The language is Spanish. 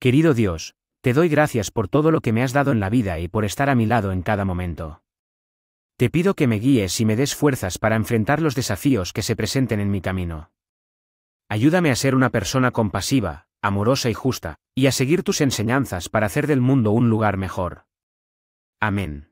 Querido Dios, te doy gracias por todo lo que me has dado en la vida y por estar a mi lado en cada momento. Te pido que me guíes y me des fuerzas para enfrentar los desafíos que se presenten en mi camino. Ayúdame a ser una persona compasiva, amorosa y justa, y a seguir tus enseñanzas para hacer del mundo un lugar mejor. Amén.